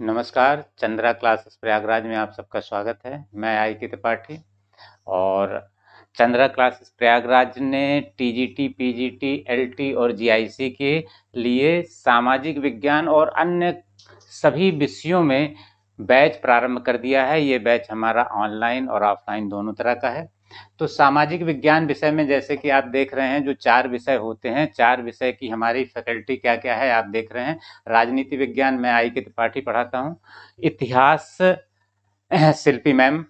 नमस्कार चंद्रा क्लासेस प्रयागराज में आप सबका स्वागत है मैं आई के त्रिपाठी और चंद्रा क्लासेस प्रयागराज ने टीजीटी, पीजीटी, एलटी और जीआईसी के लिए सामाजिक विज्ञान और अन्य सभी विषयों में बैच प्रारंभ कर दिया है ये बैच हमारा ऑनलाइन और ऑफलाइन दोनों तरह का है तो सामाजिक विज्ञान विषय में जैसे कि आप देख रहे हैं जो चार विषय होते हैं चार विषय की हमारी फैकल्टी क्या क्या है आप देख रहे हैं राजनीति विज्ञान मैं आई के त्रिपाठी तो पढ़ाता हूँ इतिहास शिल्पी मैम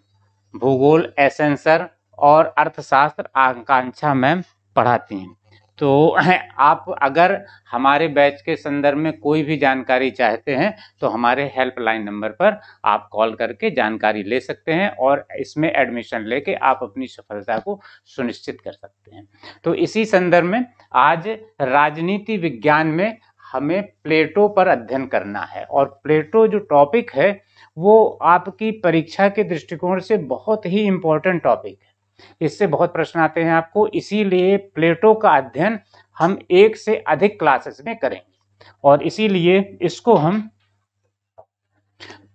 भूगोल एसेंसर और अर्थशास्त्र आकांक्षा मैम पढ़ाती हैं तो आप अगर हमारे बैच के संदर्भ में कोई भी जानकारी चाहते हैं तो हमारे हेल्पलाइन नंबर पर आप कॉल करके जानकारी ले सकते हैं और इसमें एडमिशन लेके आप अपनी सफलता को सुनिश्चित कर सकते हैं तो इसी संदर्भ में आज राजनीति विज्ञान में हमें प्लेटो पर अध्ययन करना है और प्लेटो जो टॉपिक है वो आपकी परीक्षा के दृष्टिकोण से बहुत ही इम्पोर्टेंट टॉपिक है इससे बहुत प्रश्न आते हैं आपको इसीलिए प्लेटो का अध्ययन हम एक से अधिक क्लासेस में करेंगे और इसीलिए इसको हम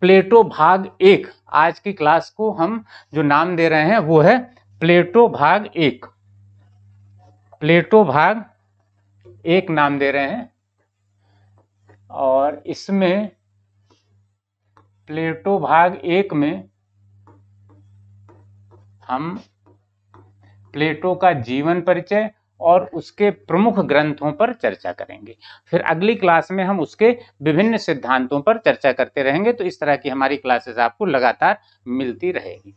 प्लेटो भाग एक आज की क्लास को हम जो नाम दे रहे हैं वो है प्लेटो भाग एक प्लेटो भाग एक नाम दे रहे हैं और इसमें प्लेटो भाग एक में हम प्लेटो का जीवन परिचय और उसके प्रमुख ग्रंथों पर चर्चा करेंगे फिर अगली क्लास में हम उसके विभिन्न सिद्धांतों पर चर्चा करते रहेंगे तो इस तरह की हमारी क्लासेस आपको लगातार मिलती रहेगी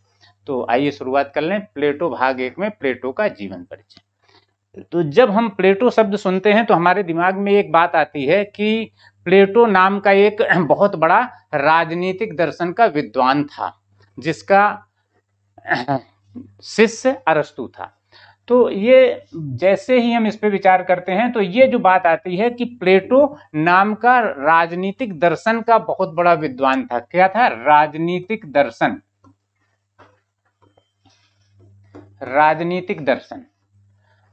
तो आइए शुरुआत कर लें प्लेटो भाग एक में प्लेटो का जीवन परिचय तो जब हम प्लेटो शब्द सुनते हैं तो हमारे दिमाग में एक बात आती है कि प्लेटो नाम का एक बहुत बड़ा राजनीतिक दर्शन का विद्वान था जिसका शिष्य अरस्तु था तो ये जैसे ही हम इस पे विचार करते हैं तो ये जो बात आती है कि प्लेटो नाम का राजनीतिक दर्शन का बहुत बड़ा विद्वान था क्या था राजनीतिक दर्शन राजनीतिक दर्शन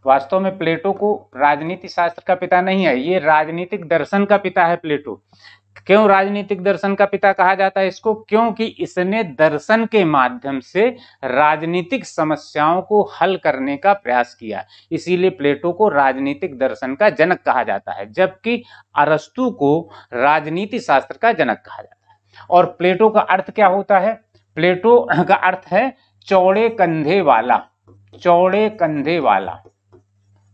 वास्तव में प्लेटो को राजनीति शास्त्र का पिता नहीं है ये राजनीतिक दर्शन का पिता है प्लेटो क्यों राजनीतिक दर्शन का पिता कहा जाता है इसको क्योंकि इसने दर्शन के माध्यम से राजनीतिक समस्याओं को हल करने का प्रयास किया इसीलिए प्लेटो को राजनीतिक दर्शन का जनक कहा जाता है जबकि अरस्तु को राजनीति शास्त्र का जनक कहा जाता है और प्लेटो का अर्थ क्या होता है प्लेटो का अर्थ है चौड़े कंधे वाला चौड़े कंधे वाला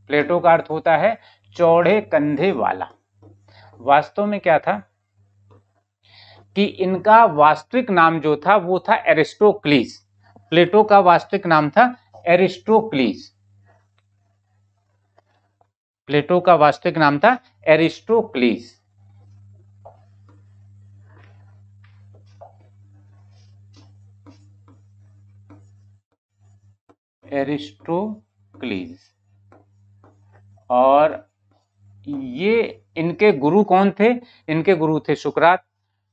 प्लेटो का अर्थ होता है चौड़े कंधे वाला वास्तव में क्या था कि इनका वास्तविक नाम जो था वो था एरिस्टोक्लीस प्लेटो का वास्तविक नाम था एरिस्टोक्लीस प्लेटो का वास्तविक नाम था एरिस्टोक्लीस एरिस्टोक्लीस और ये इनके गुरु कौन थे इनके गुरु थे सुकरात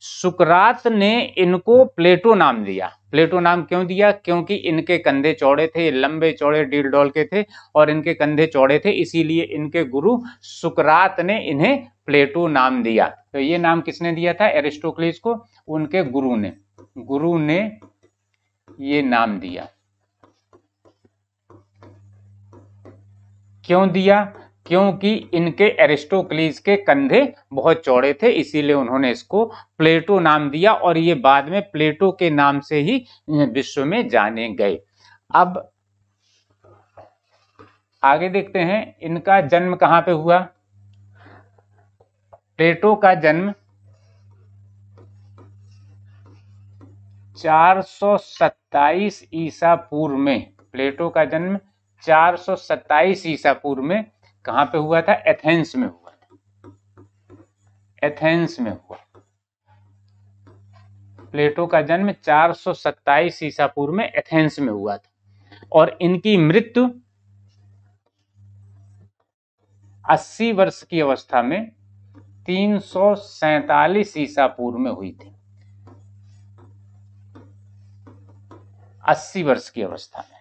सुकरात ने इनको प्लेटो नाम दिया प्लेटो नाम क्यों दिया क्योंकि इनके कंधे चौड़े थे लंबे चौड़े डील डोल के थे और इनके कंधे चौड़े थे इसीलिए इनके गुरु सुकरात ने इन्हें प्लेटो नाम दिया तो ये नाम किसने दिया था एरिस्टोक्लिस को उनके गुरु ने गुरु ने ये नाम दिया क्यों दिया क्योंकि इनके एरिस्टोक्लीस के कंधे बहुत चौड़े थे इसीलिए उन्होंने इसको प्लेटो नाम दिया और ये बाद में प्लेटो के नाम से ही विश्व में जाने गए अब आगे देखते हैं इनका जन्म कहाँ पे हुआ प्लेटो का जन्म 427 ईसा पूर्व में प्लेटो का जन्म 427 ईसा पूर्व में कहां पे हुआ था एथेंस में हुआ था एथेंस में हुआ प्लेटो का जन्म 427 ईसा पूर्व में एथेंस में हुआ था और इनकी मृत्यु 80 वर्ष की अवस्था में तीन ईसा पूर्व में हुई थी 80 वर्ष की अवस्था में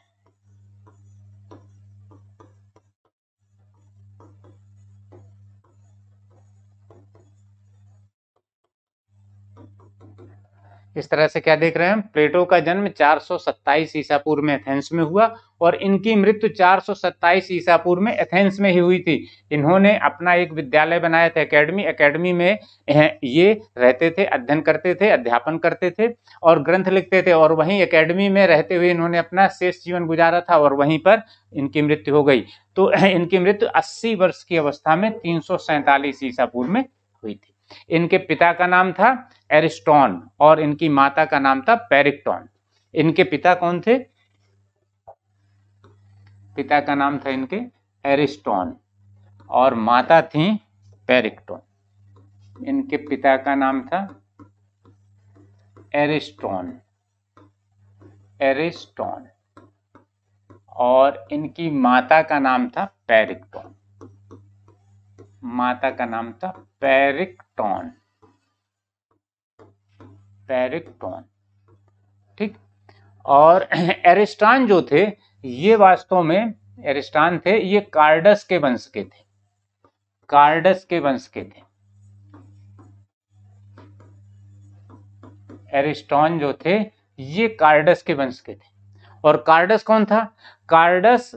इस तरह से क्या देख रहे हैं प्लेटो का जन्म 427 ईसा पूर्व में एथेंस में हुआ और इनकी मृत्यु 427 ईसा पूर्व में एथेंस में ही हुई थी इन्होंने अपना एक विद्यालय बनाया था एकेडमी एकेडमी में ये रहते थे अध्ययन करते थे अध्यापन करते थे और ग्रंथ लिखते थे और वहीं एकेडमी में रहते हुए इन्होंने अपना शेष जीवन गुजारा था और वहीं पर इनकी मृत्यु हो गई तो इनकी मृत्यु अस्सी वर्ष की अवस्था में तीन ईसा पूर्व में हुई थी इनके पिता का नाम था एरिस्टोन और इनकी माता का नाम था पेरिक्टॉन इनके पिता कौन थे पिता का नाम था इनके एरिस्टोन और माता थी पेरिक्टॉन इनके पिता का नाम था एरिस्टोन एरिस्टोन और इनकी माता का नाम था पेरिक्टॉन माता का नाम था पेरिक्टोन पैरेक्टॉन पैरेक्टॉन ठीक और एरिस्टान जो थे ये वास्तव में एरिस्टान थे ये कार्डस के वंश के थे कार्डस के वंश के थे एरिस्टॉन जो थे ये कार्डस के वंश के थे और कार्डस कौन था कार्डस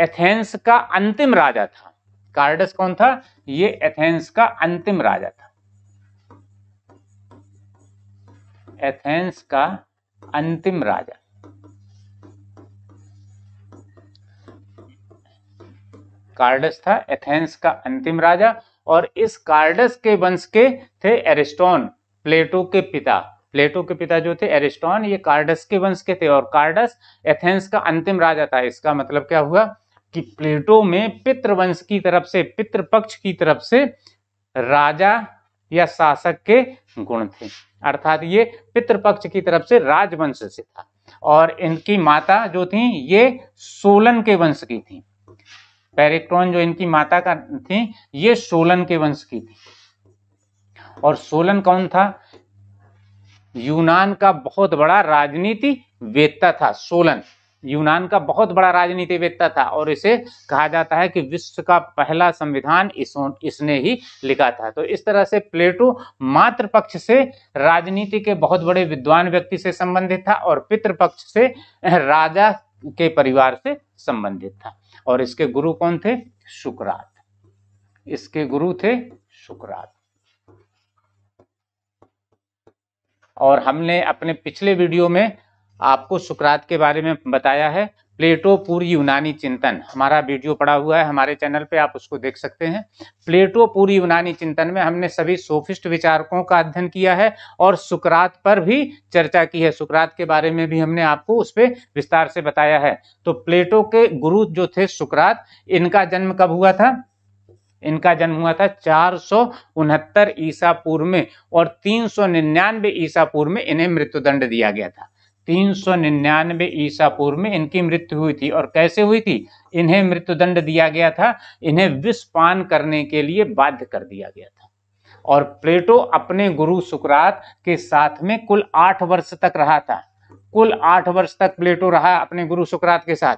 एथेंस का अंतिम राजा था कार्डस कौन था ये एथेंस का अंतिम राजा था एथेंस का अंतिम राजा कार्डस था एथेंस का अंतिम राजा और इस कार्डस के वंश के थे एरिस्टोन प्लेटो के पिता प्लेटो के पिता जो थे एरिस्टोन ये कार्डस के वंश के थे और कार्डस एथेंस का अंतिम राजा था इसका मतलब क्या हुआ कि प्लेटो में पितृवंश की तरफ से पितृपक्ष की तरफ से राजा या शासक के गुण थे अर्थात ये पितृपक्ष की तरफ से राजवंश से था और इनकी माता जो थी ये सोलन के वंश की थी पेरेक्ट्रॉन जो इनकी माता का थी ये सोलन के वंश की थी और सोलन कौन था यूनान का बहुत बड़ा राजनीति वेत्ता था सोलन यूनान का बहुत बड़ा राजनीति वेत्ता था और इसे कहा जाता है कि विश्व का पहला संविधान इस, इसने ही लिखा था तो इस तरह से प्लेटो मात्र पक्ष से राजनीति के बहुत बड़े विद्वान व्यक्ति से संबंधित था और पितृपक्ष पक्ष से राजा के परिवार से संबंधित था और इसके गुरु कौन थे सुकरात इसके गुरु थे सुकरात और हमने अपने पिछले वीडियो में आपको सुकरात के बारे में बताया है प्लेटो पूर्व यूनानी चिंतन हमारा वीडियो पड़ा हुआ है हमारे चैनल पे आप उसको देख सकते हैं प्लेटो पूर्व यूनानी चिंतन में हमने सभी सोफिस्ट विचारकों का अध्ययन किया है और सुकरात पर भी चर्चा की है सुकरात के बारे में भी हमने आपको उस पर विस्तार से बताया है तो प्लेटो के गुरु जो थे सुकरात इनका जन्म कब हुआ था इनका जन्म हुआ था चार सौ उनहत्तर ईसा पूर्व में और तीन सौ निन्यानवे ईसा पूर्व में इन्हें मृत्युदंड दिया गया था तीन सौ निन्यानवे ईसा पूर्व में इनकी मृत्यु हुई थी और कैसे हुई थी इन्हें मृत्युदंड दिया गया था इन्हें विष करने के लिए बाध्य कर दिया गया था और प्लेटो अपने गुरु सुकरात के साथ में कुल आठ वर्ष तक रहा था कुल आठ वर्ष तक प्लेटो रहा अपने गुरु सुकरात के साथ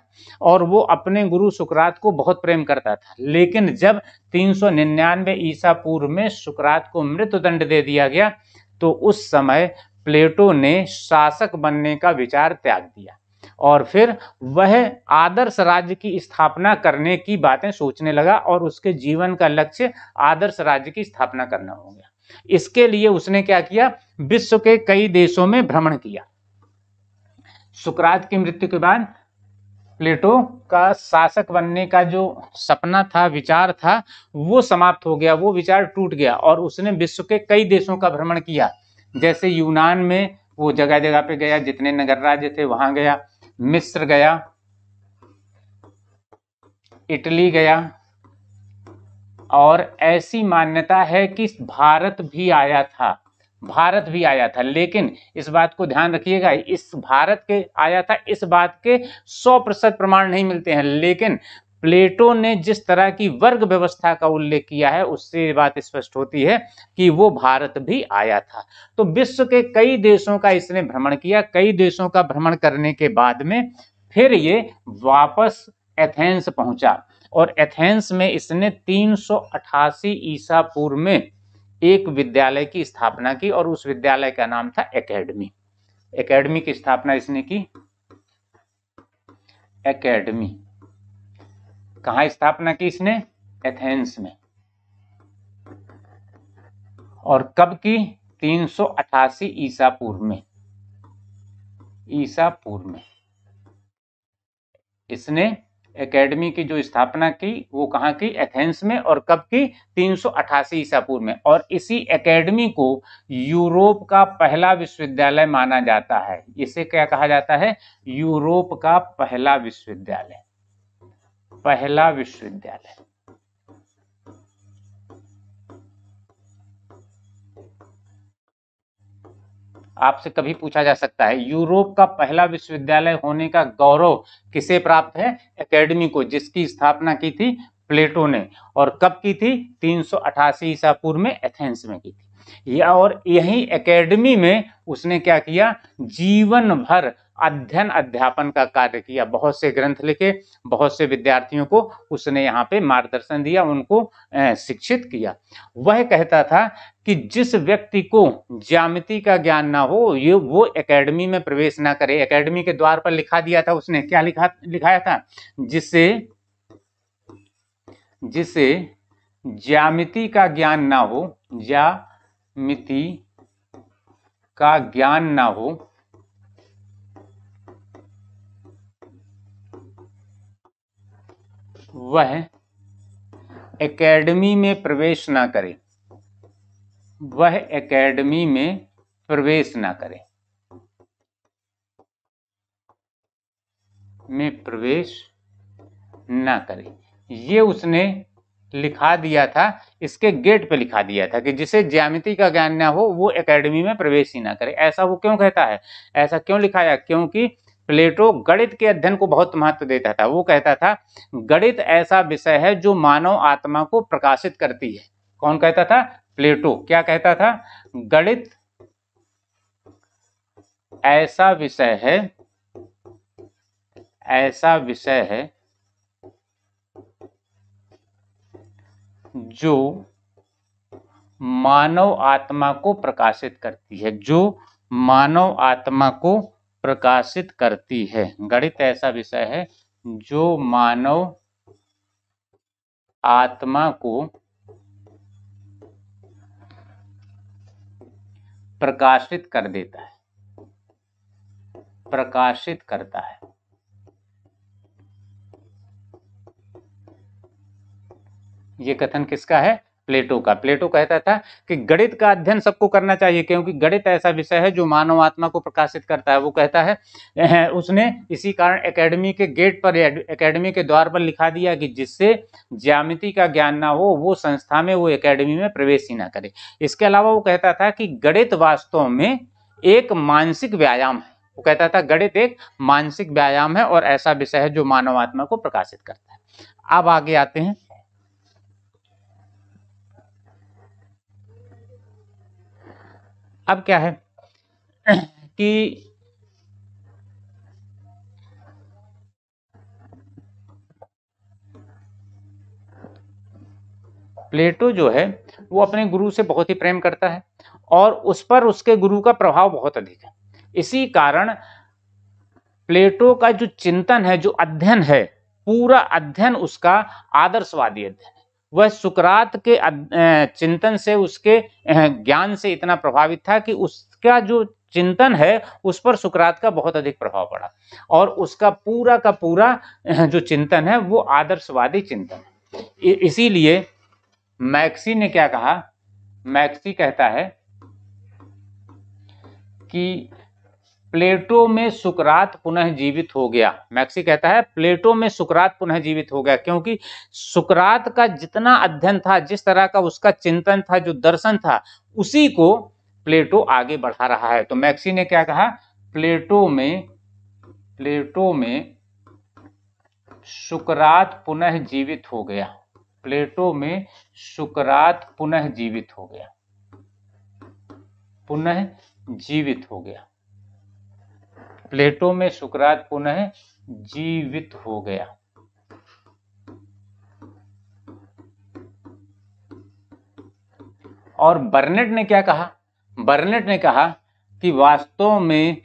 और वो अपने गुरु सुकरात को बहुत प्रेम करता था लेकिन जब तीन सौ निन्यानवे ईसा पूर्व में सुकरात को मृत्युदंड दे दिया गया तो उस समय प्लेटो ने शासक बनने का विचार त्याग दिया और फिर वह आदर्श राज्य की स्थापना करने की बातें सोचने लगा और उसके जीवन का लक्ष्य आदर्श राज्य की स्थापना करना हो गया इसके लिए उसने क्या किया विश्व के कई देशों में भ्रमण किया सुकरात की मृत्यु के बाद प्लेटो का शासक बनने का जो सपना था विचार था वो समाप्त हो गया वो विचार टूट गया और उसने विश्व के कई देशों का भ्रमण किया जैसे यूनान में वो जगह जगह पे गया जितने नगर राज्य थे वहां गया मिस्र गया इटली गया और ऐसी मान्यता है कि भारत भी आया था भारत भी आया था लेकिन इस बात को ध्यान रखिएगा इस भारत के आया था इस बात के 100 प्रतिशत प्रमाण नहीं मिलते हैं लेकिन प्लेटो ने जिस तरह की वर्ग व्यवस्था का उल्लेख किया है उससे बात स्पष्ट होती है कि वो भारत भी आया था तो विश्व के कई देशों का इसने भ्रमण किया कई देशों का भ्रमण करने के बाद में फिर ये वापस एथेंस पहुंचा और एथेंस में इसने 388 ईसा पूर्व में एक विद्यालय की स्थापना की और उस विद्यालय का नाम था एकेडमी एकेडमी की स्थापना इसने की एकेडमी कहा स्थापना की इसने एथेंस में और कब की 388 ईसा पूर्व में ईसा पूर्व में इसने एकेडमी की जो स्थापना की वो कहा की एथेंस में और कब की 388 ईसा पूर्व में और इसी एकेडमी को यूरोप का पहला विश्वविद्यालय माना जाता है इसे क्या कहा जाता है यूरोप का पहला विश्वविद्यालय पहला विश्वविद्यालय आपसे कभी पूछा जा सकता है यूरोप का पहला विश्वविद्यालय होने का गौरव किसे प्राप्त है एकेडमी को जिसकी स्थापना की थी प्लेटो ने और कब की थी तीन सौ ईसा पूर्व में एथेंस में की थी या और यही एकेडमी में उसने क्या किया जीवन भर अध्ययन अध्यापन का कार्य किया बहुत से ग्रंथ लिखे बहुत से विद्यार्थियों को उसने यहाँ पे मार्गदर्शन दिया उनको शिक्षित किया वह कहता था कि जिस व्यक्ति को ज्यामिति का ज्ञान ना हो ये वो एकेडमी में प्रवेश ना करे एकेडमी के द्वार पर लिखा दिया था उसने क्या लिखा लिखाया था जिससे जिसे ज्यामिति का ज्ञान ना हो ज्यामिति का ज्ञान ना हो वह एकेडमी में प्रवेश ना करे वह एकेडमी में प्रवेश ना करे में प्रवेश ना करे ये उसने लिखा दिया था इसके गेट पे लिखा दिया था कि जिसे ज्यामिति का ज्ञान ना हो वो एकेडमी में प्रवेश ही ना करे ऐसा वो क्यों कहता है ऐसा क्यों लिखाया क्योंकि प्लेटो गणित के अध्ययन को बहुत महत्व देता था वो कहता था गणित ऐसा विषय है जो मानव आत्मा को प्रकाशित करती है कौन कहता था प्लेटो क्या कहता था गणित ऐसा विषय है ऐसा विषय है जो मानव आत्मा को प्रकाशित करती है जो मानव आत्मा को प्रकाशित करती है गणित ऐसा विषय है जो मानव आत्मा को प्रकाशित कर देता है प्रकाशित करता है ये कथन किसका है प्लेटो का प्लेटो कहता था कि गणित का अध्ययन सबको करना चाहिए क्योंकि गणित ऐसा विषय है जो मानव आत्मा को प्रकाशित करता है वो कहता है उसने इसी कारण एकेडमी के गेट पर एकेडमी के द्वार पर लिखा दिया कि जिससे ज्यामिति का ज्ञान ना हो वो संस्था में वो एकेडमी में प्रवेश ही ना करे इसके अलावा वो कहता था कि गणित वास्तव में एक मानसिक व्यायाम है वो कहता था गणित एक मानसिक व्यायाम है और ऐसा विषय है जो मानव आत्मा को प्रकाशित करता है अब आगे आते हैं अब क्या है कि प्लेटो जो है वो अपने गुरु से बहुत ही प्रेम करता है और उस पर उसके गुरु का प्रभाव बहुत अधिक है इसी कारण प्लेटो का जो चिंतन है जो अध्ययन है पूरा अध्ययन उसका आदर्शवादी अध्ययन है वह सुकरात के चिंतन से उसके ज्ञान से इतना प्रभावित था कि उसका जो चिंतन है उस पर सुकरात का बहुत अधिक प्रभाव पड़ा और उसका पूरा का पूरा जो चिंतन है वो आदर्शवादी चिंतन इसीलिए मैक्सी ने क्या कहा मैक्सी कहता है कि प्लेटो में सुकरात पुनः जीवित हो गया मैक्सी कहता है प्लेटो में सुकरात पुनः जीवित हो गया क्योंकि सुकरात का जितना अध्ययन था जिस तरह का उसका चिंतन था जो दर्शन था उसी को प्लेटो आगे बढ़ा रहा है तो मैक्सी ने क्या कहा प्लेटो में प्लेटो में सुकरात पुनः जीवित हो गया प्लेटो में सुकरात पुनः जीवित हो गया पुनः जीवित हो गया प्लेटो में सुकरात पुनः जीवित हो गया और बर्नेट ने क्या कहा बर्नेट ने कहा कि वास्तव में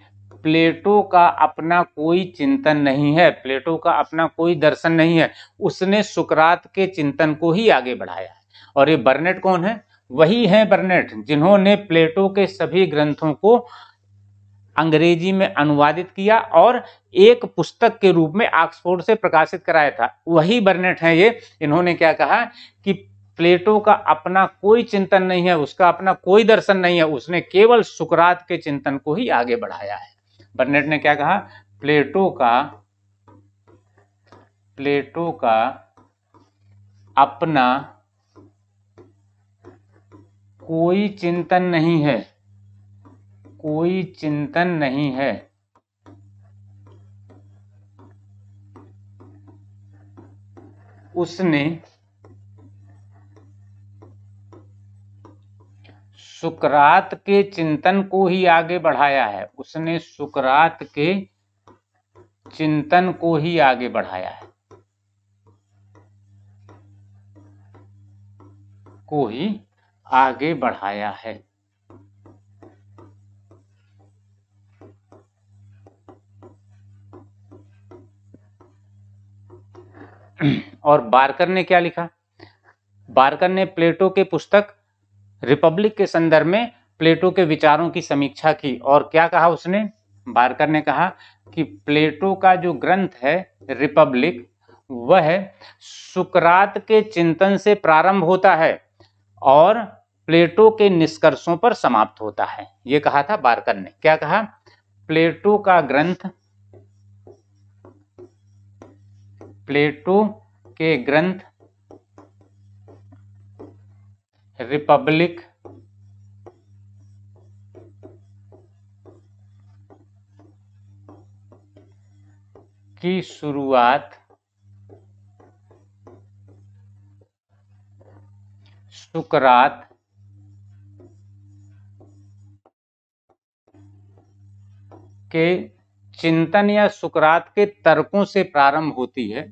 प्लेटो का अपना कोई चिंतन नहीं है प्लेटो का अपना कोई दर्शन नहीं है उसने सुकरात के चिंतन को ही आगे बढ़ाया है और ये बर्नेट कौन है वही है बर्नेट जिन्होंने प्लेटो के सभी ग्रंथों को अंग्रेजी में अनुवादित किया और एक पुस्तक के रूप में ऑक्सफोर्ड से प्रकाशित कराया था वही बर्नेट हैं ये इन्होंने क्या कहा कि प्लेटो का अपना कोई चिंतन नहीं है उसका अपना कोई दर्शन नहीं है उसने केवल सुकरात के चिंतन को ही आगे बढ़ाया है बर्नेट ने क्या कहा प्लेटो का प्लेटो का अपना कोई चिंतन नहीं है कोई चिंतन नहीं है उसने सुकरात के चिंतन को ही आगे बढ़ाया है उसने सुकरात के चिंतन को ही आगे बढ़ाया है को ही आगे बढ़ाया है और बारकर ने क्या लिखा बारकर ने प्लेटो के पुस्तक रिपब्लिक के संदर्भ में प्लेटो के विचारों की समीक्षा की और क्या कहा उसने बारकर ने कहा कि प्लेटो का जो ग्रंथ है रिपब्लिक वह सुकरात के चिंतन से प्रारंभ होता है और प्लेटो के निष्कर्षों पर समाप्त होता है यह कहा था बारकर ने क्या कहा प्लेटो का ग्रंथ प्लेटो के ग्रंथ रिपब्लिक की शुरुआत सुकरात के चिंतन या सुकरात के तर्कों से प्रारंभ होती है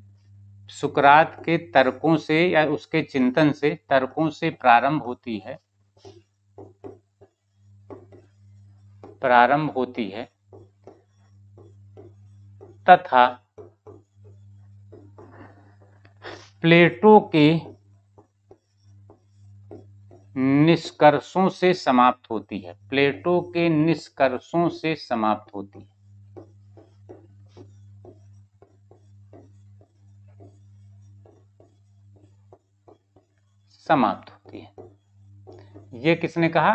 सुकरात के तर्कों से या उसके चिंतन से तर्कों से प्रारंभ होती है प्रारंभ होती है तथा प्लेटो के निष्कर्षों से समाप्त होती है प्लेटो के निष्कर्षों से समाप्त होती है समाप्त होती है यह किसने कहा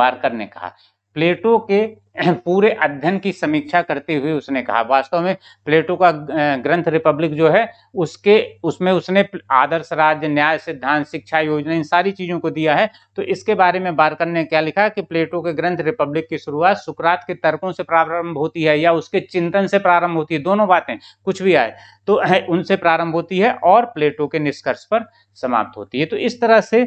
बारकर ने कहा प्लेटो के पूरे अध्ययन की समीक्षा करते हुए उसने कहा वास्तव में प्लेटो का ग्रंथ रिपब्लिक जो है उसके उसमें उसने आदर्श राज्य न्याय सिद्धांत शिक्षा योजना इन सारी चीज़ों को दिया है तो इसके बारे में बारकर ने क्या लिखा कि प्लेटो के ग्रंथ रिपब्लिक की शुरुआत सुकरात के तर्कों से प्रारंभ होती है या उसके चिंतन से प्रारंभ होती है दोनों बातें कुछ भी आए तो उनसे प्रारंभ होती है और प्लेटो के निष्कर्ष पर समाप्त होती है तो इस तरह से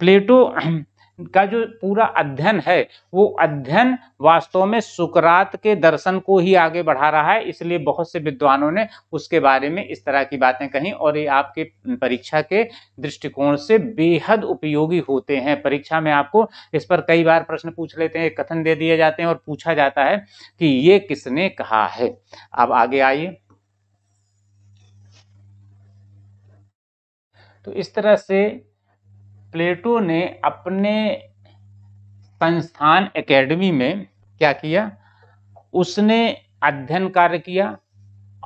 प्लेटो का जो पूरा अध्ययन है वो अध्ययन वास्तव में सुकरात के दर्शन को ही आगे बढ़ा रहा है इसलिए बहुत से विद्वानों ने उसके बारे में इस तरह की बातें कही और ये आपके परीक्षा के दृष्टिकोण से बेहद उपयोगी होते हैं परीक्षा में आपको इस पर कई बार प्रश्न पूछ लेते हैं कथन दे दिए जाते हैं और पूछा जाता है कि ये किसने कहा है अब आगे आइए तो इस तरह से प्लेटो ने अपने संस्थान एकेडमी में क्या किया उसने अध्ययन कार्य किया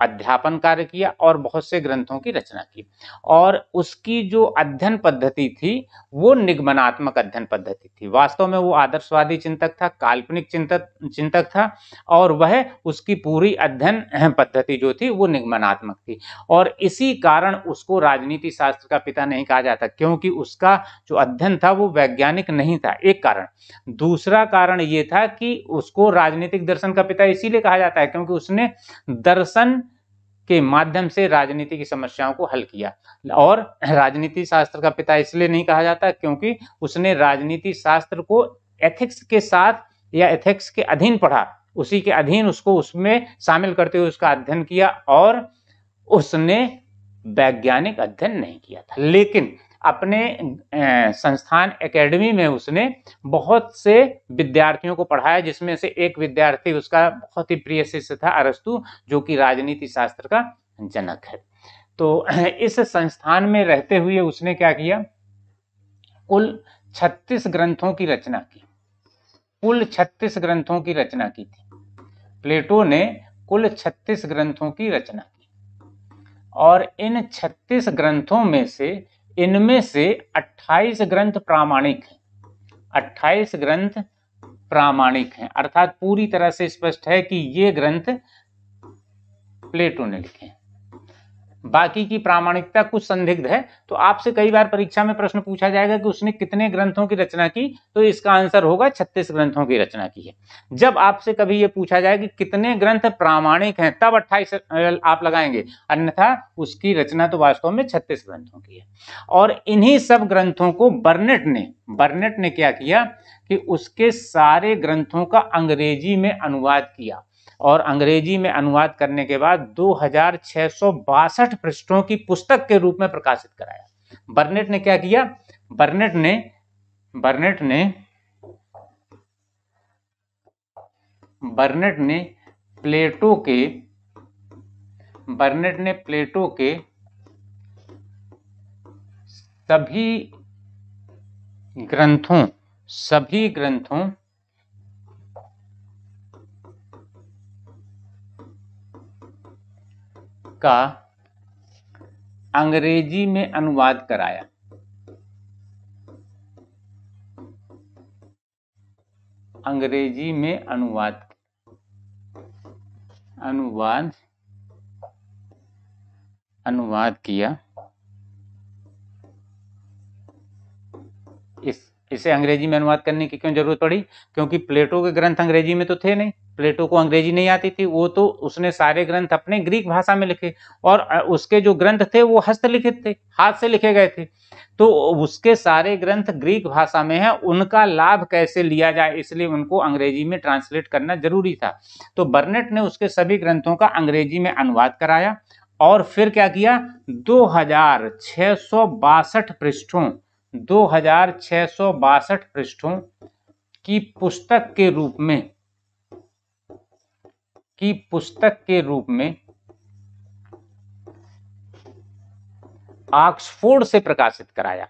अध्यापन कार्य किया और बहुत से ग्रंथों की रचना की और उसकी जो अध्ययन पद्धति थी वो निगमनात्मक अध्ययन पद्धति थी वास्तव में वो आदर्शवादी चिंतक था काल्पनिक चिंतक चिंतक था और वह उसकी पूरी अध्ययन पद्धति जो थी वो निगमनात्मक थी और इसी कारण उसको राजनीति शास्त्र का पिता नहीं कहा जाता क्योंकि उसका जो अध्ययन था वो वैज्ञानिक नहीं था एक कारण दूसरा कारण ये था कि उसको राजनीतिक दर्शन का पिता इसीलिए कहा जाता है क्योंकि उसने दर्शन के माध्यम से राजनीति की समस्याओं को हल किया और राजनीति शास्त्र का पिता इसलिए नहीं कहा जाता क्योंकि उसने राजनीति शास्त्र को एथिक्स के साथ या एथिक्स के अधीन पढ़ा उसी के अधीन उसको उसमें शामिल करते हुए उसका अध्ययन किया और उसने वैज्ञानिक अध्ययन नहीं किया था लेकिन अपने संस्थान एकेडमी में उसने बहुत से विद्यार्थियों को पढ़ाया जिसमें से एक विद्यार्थी उसका बहुत ही प्रिय शिष्य था अरस्तु जो कि राजनीति शास्त्र का जनक है तो इस संस्थान में रहते हुए उसने क्या किया कुल छत्तीस ग्रंथों की रचना की कुल छत्तीस ग्रंथों की रचना की थी प्लेटो ने कुल छत्तीस ग्रंथों की रचना की और इन छत्तीस ग्रंथों में से इनमें से 28 ग्रंथ प्रामाणिक हैं 28 ग्रंथ प्रामाणिक हैं अर्थात पूरी तरह से स्पष्ट है कि ये ग्रंथ प्लेटो ने लिखे बाकी की प्रामाणिकता कुछ संदिग्ध है तो आपसे कई बार परीक्षा में प्रश्न पूछा जाएगा कि उसने कितने ग्रंथों की रचना की तो इसका आंसर होगा छत्तीस ग्रंथों की रचना की है जब आपसे कभी ये पूछा जाए कि कितने ग्रंथ प्रामाणिक हैं तब अट्ठाईस आप लगाएंगे अन्यथा उसकी रचना तो वास्तव में छत्तीस ग्रंथों की है और इन्हीं सब ग्रंथों को बर्नेट ने बर्नेट ने क्या किया कि उसके सारे ग्रंथों का अंग्रेजी में अनुवाद किया और अंग्रेजी में अनुवाद करने के बाद दो पृष्ठों की पुस्तक के रूप में प्रकाशित कराया बर्नेट ने क्या किया बर्नेट ने बर्नेट ने बर्नेट ने प्लेटो के बर्नेट ने प्लेटो के सभी ग्रंथों सभी ग्रंथों का अंग्रेजी में अनुवाद कराया अंग्रेजी में अनुवाद अनुवाद अनुवाद किया इस इसे अंग्रेजी में अनुवाद करने की क्यों जरूरत पड़ी क्योंकि प्लेटो के ग्रंथ अंग्रेजी में तो थे नहीं प्लेटो को अंग्रेजी नहीं आती थी वो तो उसने सारे ग्रंथ अपने ग्रीक भाषा में लिखे और उसके जो ग्रंथ थे वो हस्तलिखित थे हाथ से लिखे गए थे तो उसके सारे ग्रंथ ग्रीक भाषा में है उनका लाभ कैसे लिया जाए इसलिए उनको अंग्रेजी में ट्रांसलेट करना जरूरी था तो बर्नेट ने उसके सभी ग्रंथों का अंग्रेजी में अनुवाद कराया और फिर क्या किया दो हजार पृष्ठों दो हजार पृष्ठों की पुस्तक के रूप में की पुस्तक के रूप में ऑक्सफोर्ड से प्रकाशित कराया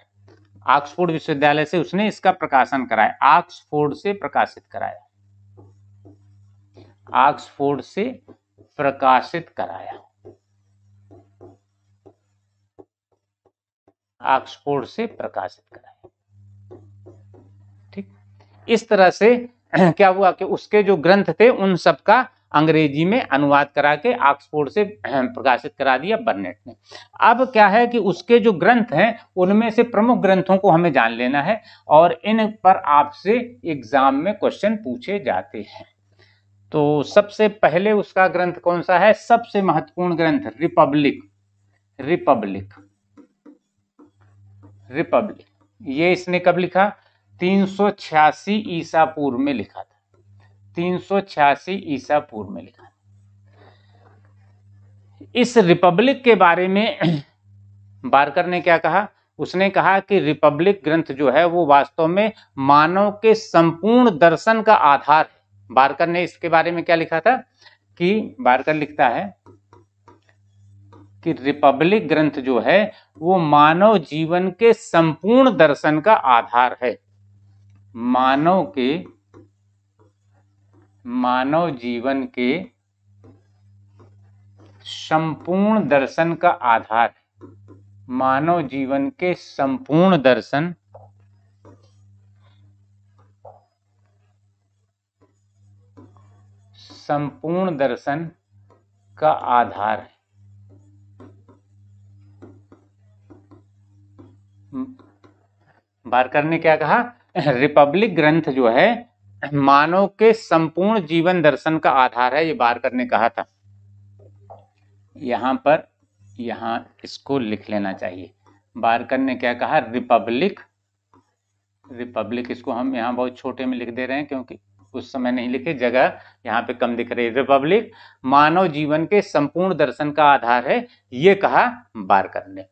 ऑक्सफोर्ड विश्वविद्यालय से उसने इसका प्रकाशन कराया ऑक्सफोर्ड से प्रकाशित कराया ऑक्सफोर्ड से प्रकाशित कराया ऑक्सफोर्ड से प्रकाशित कराया ठीक इस तरह से क्या हुआ कि उसके जो ग्रंथ थे उन सब का अंग्रेजी में अनुवाद करा के ऑक्सफोर्ड से प्रकाशित करा दिया बर्नेट ने अब क्या है कि उसके जो ग्रंथ हैं उनमें से प्रमुख ग्रंथों को हमें जान लेना है और इन पर आपसे एग्जाम में क्वेश्चन पूछे जाते हैं तो सबसे पहले उसका ग्रंथ कौन सा है सबसे महत्वपूर्ण ग्रंथ रिपब्लिक रिपब्लिक रिपब्लिक ये इसने कब लिखा 386 ईसा पूर्व में लिखा था तीन सौ छियासी ईसा पूर्व में लिखा इस रिपब्लिक के बारे में बारकर ने क्या कहा उसने कहा कि रिपब्लिक ग्रंथ जो है वो वास्तव में मानव के संपूर्ण दर्शन का आधार है बारकर ने इसके बारे में क्या लिखा था कि बारकर लिखता है कि रिपब्लिक ग्रंथ जो है वो मानव जीवन के संपूर्ण दर्शन का आधार है मानव के मानव जीवन के संपूर्ण दर्शन का आधार है मानव जीवन के संपूर्ण दर्शन संपूर्ण दर्शन का आधार है बारकर ने क्या कहा रिपब्लिक ग्रंथ जो है मानव के संपूर्ण जीवन दर्शन का आधार है ये बारकर ने कहा था यहां पर यहां इसको लिख लेना चाहिए बारकर ने क्या कहा रिपब्लिक रिपब्लिक इसको हम यहां बहुत छोटे में लिख दे रहे हैं क्योंकि उस समय नहीं लिखे जगह यहाँ पे कम दिख रही है रिपब्लिक मानव जीवन के संपूर्ण दर्शन का आधार है ये कहा बारकर ने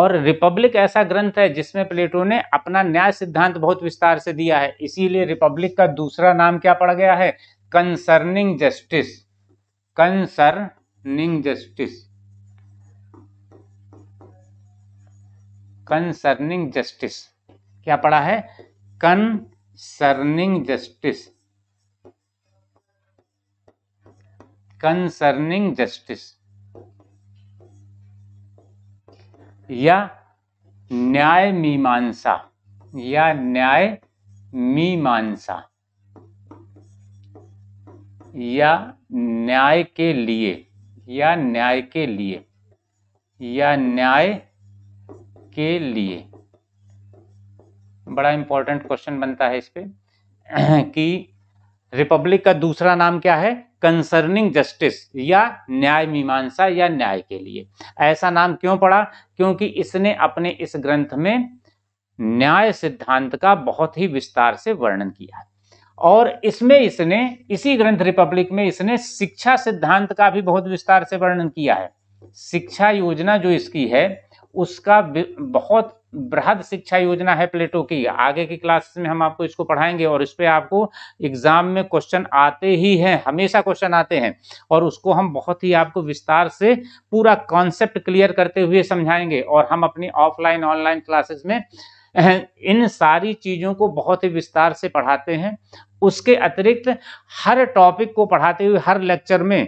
और रिपब्लिक ऐसा ग्रंथ है जिसमें प्लेटो ने अपना न्याय सिद्धांत बहुत विस्तार से दिया है इसीलिए रिपब्लिक का दूसरा नाम क्या पड़ गया है concerning justice concerning justice concerning justice क्या पढ़ा है कंसर्निंग जस्टिस कंसर्निंग जस्टिस या न्याय मीमांसा या न्याय मीमांसा या न्याय के लिए या न्याय के लिए या न्याय के लिए बड़ा इंपॉर्टेंट क्वेश्चन बनता है इस पे कि रिपब्लिक का दूसरा नाम क्या है कंसर्निंग जस्टिस या न्याय मीमांसा या न्याय के लिए ऐसा नाम क्यों पड़ा क्योंकि इसने अपने इस ग्रंथ में न्याय सिद्धांत का बहुत ही विस्तार से वर्णन किया है और इसमें इसने इसी ग्रंथ रिपब्लिक में इसने शिक्षा सिद्धांत का भी बहुत विस्तार से वर्णन किया है शिक्षा योजना जो इसकी है उसका बहुत बृहद शिक्षा योजना है प्लेटो की आगे की क्लास में हम आपको इसको पढ़ाएंगे और इस पर आपको एग्जाम में क्वेश्चन आते ही हैं हमेशा क्वेश्चन आते हैं और उसको हम बहुत ही आपको विस्तार से पूरा कॉन्सेप्ट क्लियर करते हुए समझाएंगे और हम अपनी ऑफलाइन ऑनलाइन क्लासेस में इन सारी चीज़ों को बहुत ही विस्तार से पढ़ाते हैं उसके अतिरिक्त हर टॉपिक को पढ़ाते हुए हर लेक्चर में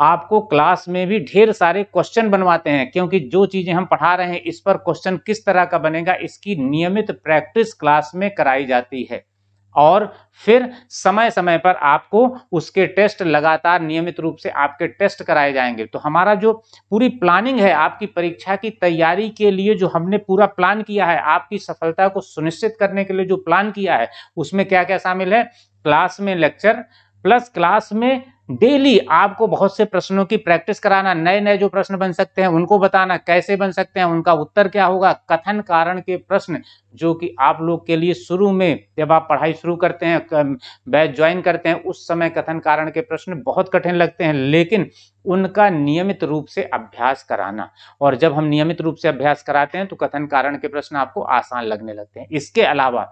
आपको क्लास में भी ढेर सारे क्वेश्चन बनवाते हैं क्योंकि जो चीज़ें हम पढ़ा रहे हैं इस पर क्वेश्चन किस तरह का बनेगा इसकी नियमित प्रैक्टिस क्लास में कराई जाती है और फिर समय समय पर आपको उसके टेस्ट लगातार नियमित रूप से आपके टेस्ट कराए जाएंगे तो हमारा जो पूरी प्लानिंग है आपकी परीक्षा की तैयारी के लिए जो हमने पूरा प्लान किया है आपकी सफलता को सुनिश्चित करने के लिए जो प्लान किया है उसमें क्या क्या शामिल है क्लास में लेक्चर प्लस क्लास में डेली आपको बहुत से प्रश्नों की प्रैक्टिस कराना नए नए जो प्रश्न बन सकते हैं उनको बताना कैसे बन सकते हैं उनका उत्तर क्या होगा कथन कारण के प्रश्न जो कि आप लोग के लिए शुरू में जब आप पढ़ाई शुरू करते हैं बैच ज्वाइन करते हैं उस समय कथन कारण के प्रश्न बहुत कठिन लगते हैं लेकिन उनका नियमित रूप से अभ्यास कराना और जब हम नियमित रूप से अभ्यास कराते हैं तो कथन कारण के प्रश्न आपको आसान लगने लगते हैं इसके अलावा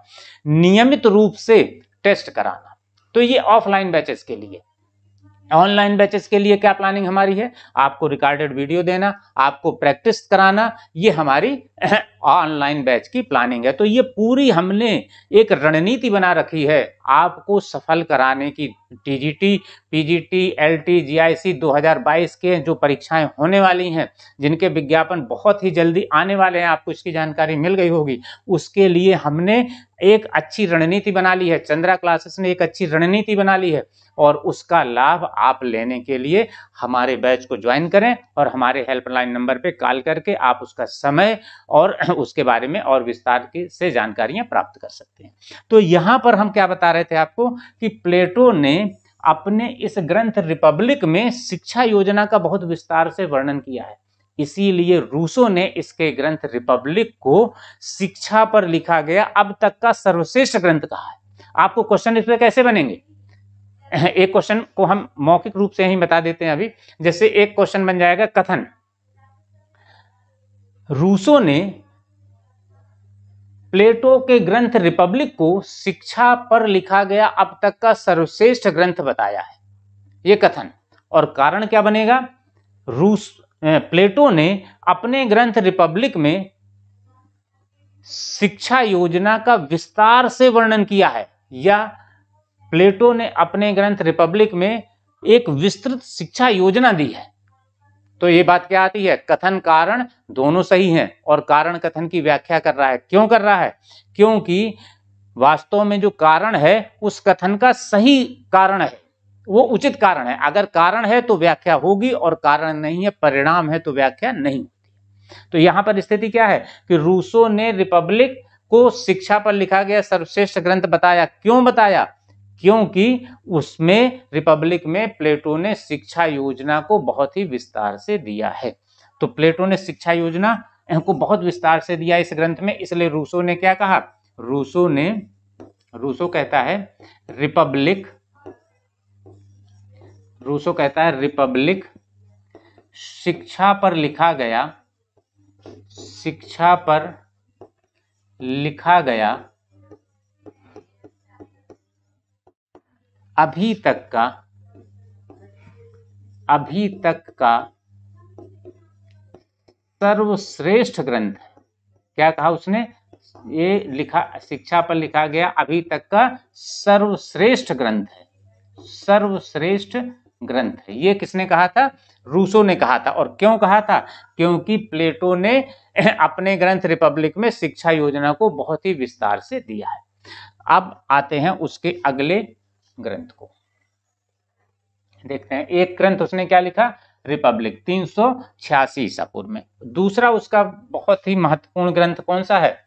नियमित रूप से टेस्ट कराना तो ये ऑफलाइन बैचेस के लिए ऑनलाइन बैचेस के लिए क्या प्लानिंग हमारी है आपको रिकॉर्डेड वीडियो देना आपको प्रैक्टिस कराना ये हमारी ऑनलाइन बैच की प्लानिंग है तो ये पूरी हमने एक रणनीति बना रखी है आपको सफल कराने की टीजीटी, पीजीटी, एलटी, जीआईसी 2022 के जो परीक्षाएं होने वाली हैं जिनके विज्ञापन बहुत ही जल्दी आने वाले हैं आपको इसकी जानकारी मिल गई होगी उसके लिए हमने एक अच्छी रणनीति बना ली है चंद्रा क्लासेस ने एक अच्छी रणनीति बना ली है और उसका लाभ आप लेने के लिए हमारे बैच को ज्वाइन करें और हमारे हेल्पलाइन नंबर पर कॉल करके आप उसका समय और उसके बारे में और विस्तार की से जानकारियां प्राप्त कर सकते हैं तो यहां पर हम क्या बता रहे थे आपको कि प्लेटो ने अपने इस ग्रंथ रिपब्लिक में शिक्षा योजना का बहुत विस्तार से वर्णन किया है इसीलिए रूसो ने इसके ग्रंथ रिपब्लिक को शिक्षा पर लिखा गया अब तक का सर्वश्रेष्ठ ग्रंथ कहा है आपको क्वेश्चन इसमें कैसे बनेंगे एक क्वेश्चन को हम मौखिक रूप से ही बता देते हैं अभी जैसे एक क्वेश्चन बन जाएगा कथन रूसो ने प्लेटो के ग्रंथ रिपब्लिक को शिक्षा पर लिखा गया अब तक का सर्वश्रेष्ठ ग्रंथ बताया है ये कथन और कारण क्या बनेगा रूस प्लेटो ने अपने ग्रंथ रिपब्लिक में शिक्षा योजना का विस्तार से वर्णन किया है या प्लेटो ने अपने ग्रंथ रिपब्लिक में एक विस्तृत शिक्षा योजना दी है तो ये बात क्या आती है कथन कारण दोनों सही हैं और कारण कथन की व्याख्या कर रहा है क्यों कर रहा है क्योंकि वास्तव में जो कारण है उस कथन का सही कारण है वो उचित कारण है अगर कारण है तो व्याख्या होगी और कारण नहीं है परिणाम है तो व्याख्या नहीं होती तो यहां पर स्थिति क्या है कि रूसो ने रिपब्लिक को शिक्षा पर लिखा गया सर्वश्रेष्ठ ग्रंथ बताया क्यों बताया क्योंकि उसमें रिपब्लिक में प्लेटो ने शिक्षा योजना को बहुत ही विस्तार से दिया है तो प्लेटो ने शिक्षा योजना को बहुत विस्तार से दिया इस ग्रंथ में इसलिए रूसो ने क्या कहा रूसो ने रूसो कहता है रिपब्लिक रूसो कहता है रिपब्लिक शिक्षा पर लिखा गया शिक्षा पर लिखा गया अभी तक का अभी तक का सर्वश्रेष्ठ ग्रंथ क्या कहा उसने ये लिखा शिक्षा पर लिखा गया अभी तक का सर्वश्रेष्ठ ग्रंथ है सर्वश्रेष्ठ ग्रंथ है ये किसने कहा था रूसो ने कहा था और क्यों कहा था क्योंकि प्लेटो ने अपने ग्रंथ रिपब्लिक में शिक्षा योजना को बहुत ही विस्तार से दिया है अब आते हैं उसके अगले ग्रंथ को देखते हैं एक ग्रंथ उसने क्या लिखा रिपब्लिक तीन सौ छियासी ईसा पूर्व में दूसरा उसका बहुत ही महत्वपूर्ण ग्रंथ कौन सा है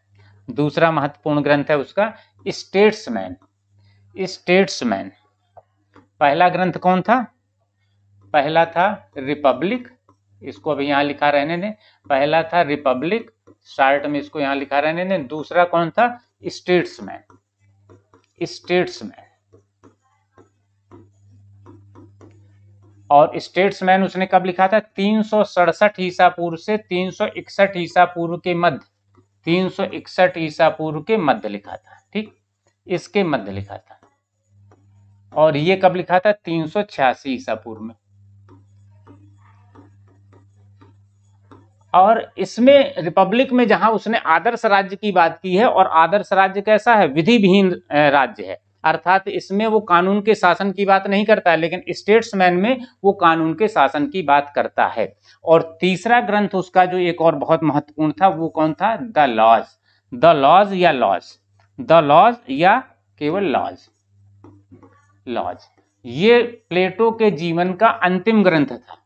दूसरा महत्वपूर्ण ग्रंथ है उसका स्टेट्समैन स्टेट्समैन पहला ग्रंथ कौन था पहला था रिपब्लिक इसको अभी यहां लिखा रहने दें पहला था रिपब्लिक शार्ट में इसको यहां लिखा रहने दें दूसरा कौन था स्टेट्समैन स्टेट्समैन और स्टेट्समैन उसने कब लिखा था तीन सौ सड़सठ ईसा पूर्व से तीन सौ इकसठ ईसा पूर्व के मध्य तीन सौ इकसठ ईसा पूर्व के मध्य लिखा था ठीक इसके मध्य लिखा था और ये कब लिखा था तीन सौ छियासी ईसा पूर्व में और इसमें रिपब्लिक में जहां उसने आदर्श राज्य की बात की है और आदर्श राज्य कैसा है विधि विहीन राज्य है अर्थात इसमें वो कानून के शासन की बात नहीं करता है लेकिन स्टेट्समैन में वो कानून के शासन की बात करता है और तीसरा ग्रंथ उसका जो एक और बहुत महत्वपूर्ण था वो कौन था द लॉज द लॉज या लॉज द लॉज या केवल लॉज लॉज ये प्लेटो के जीवन का अंतिम ग्रंथ था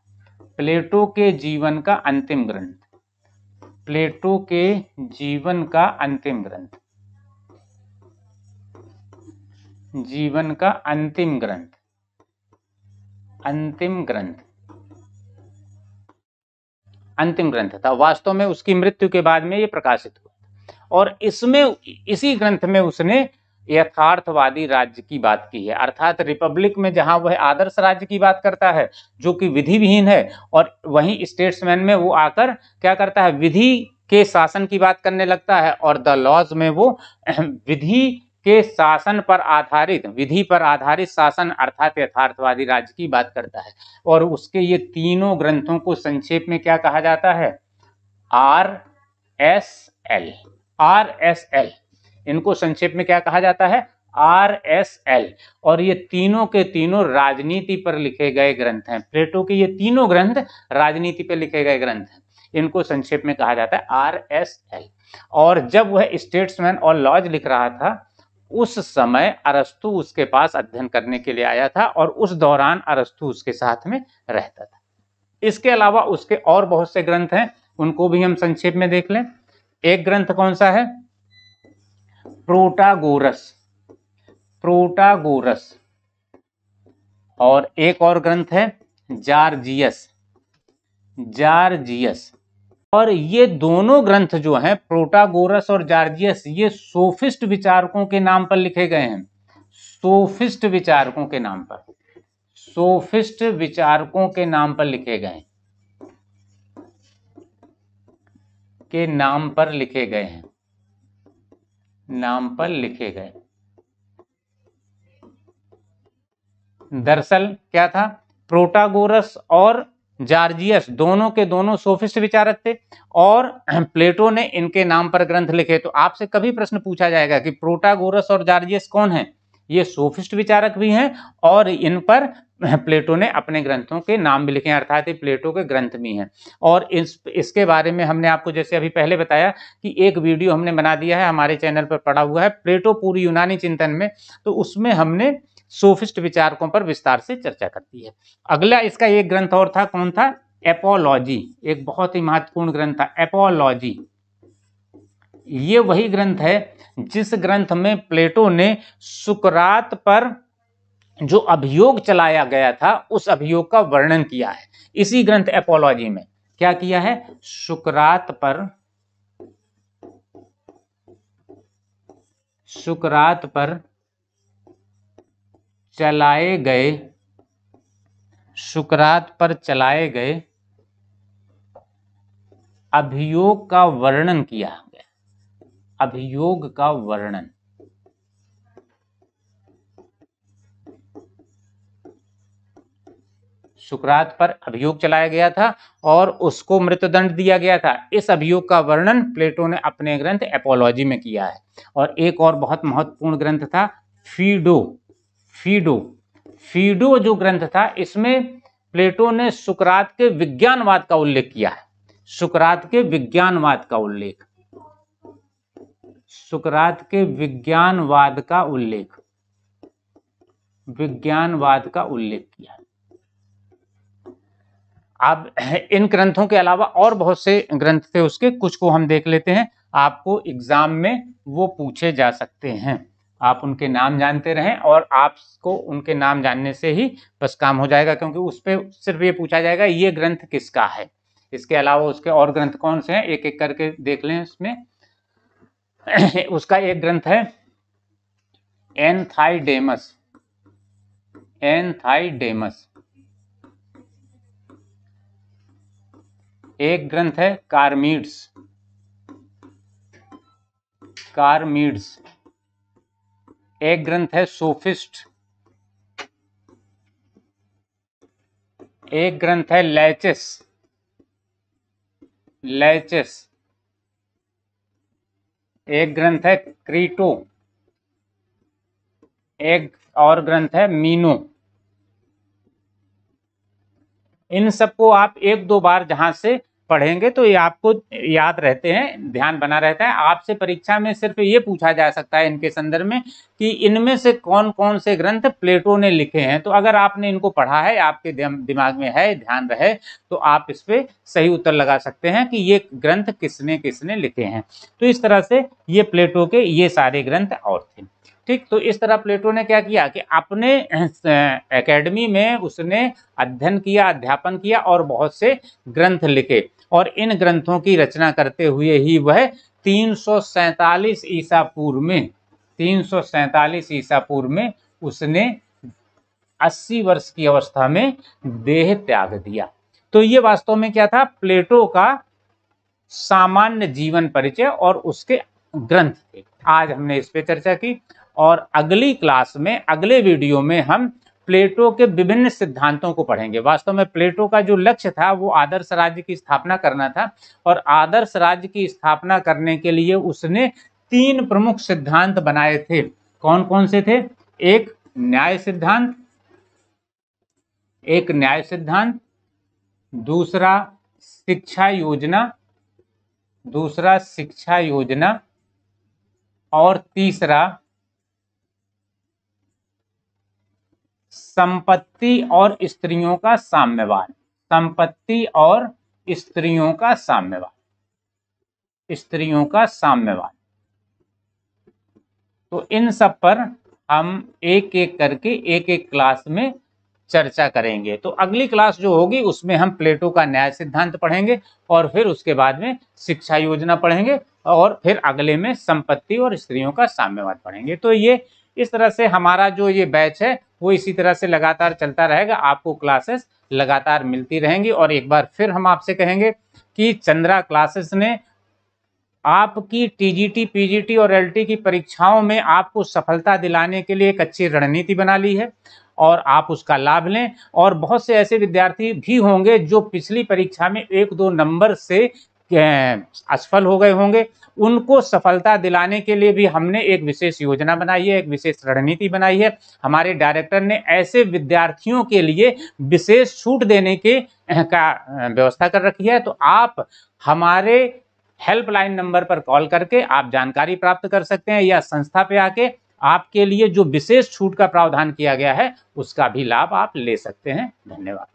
प्लेटो के जीवन का अंतिम ग्रंथ प्लेटो के जीवन का अंतिम ग्रंथ जीवन का अंतिम ग्रंथ अंतिम ग्रंथ अंतिम ग्रंथ था वास्तव में उसकी मृत्यु के बाद में ये प्रकाशित हुआ और इसमें इसी ग्रंथ में उसने यथार्थवादी राज्य की बात की है अर्थात रिपब्लिक में जहां वह आदर्श राज्य की बात करता है जो कि विधि विहीन है और वहीं स्टेट्समैन में वो आकर क्या करता है विधि के शासन की बात करने लगता है और द लॉज में वो विधि के शासन पर आधारित विधि पर आधारित शासन अर्थात यथार्थवादी राज्य की बात करता है और उसके ये तीनों ग्रंथों को संक्षेप में क्या कहा जाता है R S L R S L इनको संक्षेप में क्या कहा जाता है आर एस एल और ये तीनों के तीनों राजनीति पर लिखे गए ग्रंथ हैं प्लेटो के ये तीनों ग्रंथ राजनीति पर लिखे गए ग्रंथ हैं इनको संक्षेप में कहा जाता है आर एस एल और जब वह स्टेट्समैन और लॉज लिख रहा था उस समय अरस्तु उसके पास अध्ययन करने के लिए आया था और उस दौरान अरस्तु उसके साथ में रहता था इसके अलावा उसके और बहुत से ग्रंथ हैं उनको भी हम संक्षेप में देख लें एक ग्रंथ कौन सा है प्रोटागोरस प्रोटागोरस और एक और ग्रंथ है जार्जियस जार्जियस और ये दोनों ग्रंथ जो हैं प्रोटागोरस और जार्जियस ये सोफिस्ट विचारकों के नाम पर लिखे गए हैं सोफिस्ट विचारकों के नाम पर सोफिस्ट विचारकों के नाम पर लिखे गए के नाम पर लिखे गए हैं नाम पर लिखे गए दरअसल क्या था प्रोटागोरस और जार्जियस दोनों के दोनों सोफिस्ट विचारक थे और प्लेटो ने इनके नाम पर ग्रंथ लिखे तो आपसे कभी प्रश्न पूछा जाएगा कि प्रोटागोरस और जार्जियस कौन है ये सोफिस्ट विचारक भी हैं और इन पर प्लेटो ने अपने ग्रंथों के नाम भी लिखे हैं अर्थात प्लेटो के ग्रंथ भी हैं और इस इसके बारे में हमने आपको जैसे अभी पहले बताया कि एक वीडियो हमने बना दिया है हमारे चैनल पर पड़ा हुआ है प्लेटो पूरी यूनानी चिंतन में तो उसमें हमने सोफिस्ट विचारकों पर विस्तार से चर्चा करती है अगला इसका एक ग्रंथ और था कौन था एपोलॉजी एक बहुत ही महत्वपूर्ण ग्रंथ था एपोलॉजी ये वही ग्रंथ है जिस ग्रंथ में प्लेटो ने सुकरात पर जो अभियोग चलाया गया था उस अभियोग का वर्णन किया है इसी ग्रंथ एपोलॉजी में क्या किया है सुकरात पर सुकरात पर चलाए गए सुकरात पर चलाए गए अभियोग का वर्णन किया गया अभियोग का वर्णन सुकरात पर अभियोग चलाया गया था और उसको मृत्युदंड दिया गया था इस अभियोग का वर्णन प्लेटो ने अपने ग्रंथ एपोलॉजी में किया है और एक और बहुत महत्वपूर्ण ग्रंथ था फीडो फीडो फीडो जो ग्रंथ था इसमें प्लेटो ने सुकरात के विज्ञानवाद का उल्लेख किया है सुकरात के विज्ञानवाद का उल्लेख सुकरात के विज्ञानवाद का उल्लेख विज्ञानवाद का उल्लेख किया अब इन ग्रंथों के अलावा और बहुत से ग्रंथ थे उसके कुछ को हम देख लेते हैं आपको एग्जाम में वो पूछे जा सकते हैं आप उनके नाम जानते रहें और आपको उनके नाम जानने से ही बस काम हो जाएगा क्योंकि उस पर सिर्फ ये पूछा जाएगा ये ग्रंथ किसका है इसके अलावा उसके और ग्रंथ कौन से हैं एक एक करके देख लें उसमें उसका एक ग्रंथ है एनथाइडेमस एनथाइडेमस एक ग्रंथ है कार्मीड्स कार्मीड्स एक ग्रंथ है सोफिस्ट एक ग्रंथ है लैचेस लैचेस एक ग्रंथ है क्रीटो एक और ग्रंथ है मीनो इन सबको आप एक दो बार जहां से पढ़ेंगे तो ये आपको याद रहते हैं ध्यान बना रहता है आपसे परीक्षा में सिर्फ ये पूछा जा सकता है इनके संदर्भ में कि इनमें से कौन कौन से ग्रंथ प्लेटो ने लिखे हैं तो अगर आपने इनको पढ़ा है आपके दिमाग में है ध्यान रहे तो आप इस पर सही उत्तर लगा सकते हैं कि ये ग्रंथ किसने किसने लिखे हैं तो इस तरह से ये प्लेटो के ये सारे ग्रंथ और थे ठीक तो इस तरह प्लेटो ने क्या किया कि अपने एकेडमी में उसने अध्ययन किया अध्यापन किया और बहुत से ग्रंथ लिखे और इन ग्रंथों की रचना करते हुए ही वह तीन ईसा पूर्व में तीन ईसा पूर्व में उसने 80 वर्ष की अवस्था में देह त्याग दिया तो ये वास्तव में क्या था प्लेटो का सामान्य जीवन परिचय और उसके ग्रंथ थे आज हमने इस पे चर्चा की और अगली क्लास में अगले वीडियो में हम प्लेटो के विभिन्न सिद्धांतों को पढ़ेंगे वास्तव में प्लेटो का जो लक्ष्य था वो आदर्श राज्य की स्थापना करना था और आदर्श राज्य की स्थापना करने के लिए उसने तीन प्रमुख सिद्धांत बनाए थे कौन कौन से थे एक न्याय सिद्धांत एक न्याय सिद्धांत दूसरा शिक्षा योजना दूसरा शिक्षा योजना और तीसरा संपत्ति और स्त्रियों का साम्यवाद संपत्ति और स्त्रियों का साम्यवाद स्त्रियों का साम्यवाद तो इन सब पर हम एक एक करके एक एक क्लास में चर्चा करेंगे तो अगली क्लास जो होगी उसमें हम प्लेटो का न्याय सिद्धांत पढ़ेंगे और फिर उसके बाद में शिक्षा योजना पढ़ेंगे और फिर अगले में संपत्ति और स्त्रियों का साम्यवाद पढ़ेंगे तो ये इस तरह से हमारा जो ये बैच है वो इसी तरह से लगातार चलता रहेगा आपको क्लासेस लगातार मिलती रहेंगी और एक बार फिर हम आपसे कहेंगे कि चंद्रा क्लासेस ने आपकी टीजीटी, पीजीटी और एलटी की परीक्षाओं में आपको सफलता दिलाने के लिए एक अच्छी रणनीति बना ली है और आप उसका लाभ लें और बहुत से ऐसे विद्यार्थी भी होंगे जो पिछली परीक्षा में एक दो नंबर से असफल हो गए होंगे उनको सफलता दिलाने के लिए भी हमने एक विशेष योजना बनाई है एक विशेष रणनीति बनाई है हमारे डायरेक्टर ने ऐसे विद्यार्थियों के लिए विशेष छूट देने के का व्यवस्था कर रखी है तो आप हमारे हेल्पलाइन नंबर पर कॉल करके आप जानकारी प्राप्त कर सकते हैं या संस्था पे आके आपके लिए जो विशेष छूट का प्रावधान किया गया है उसका भी लाभ आप ले सकते हैं धन्यवाद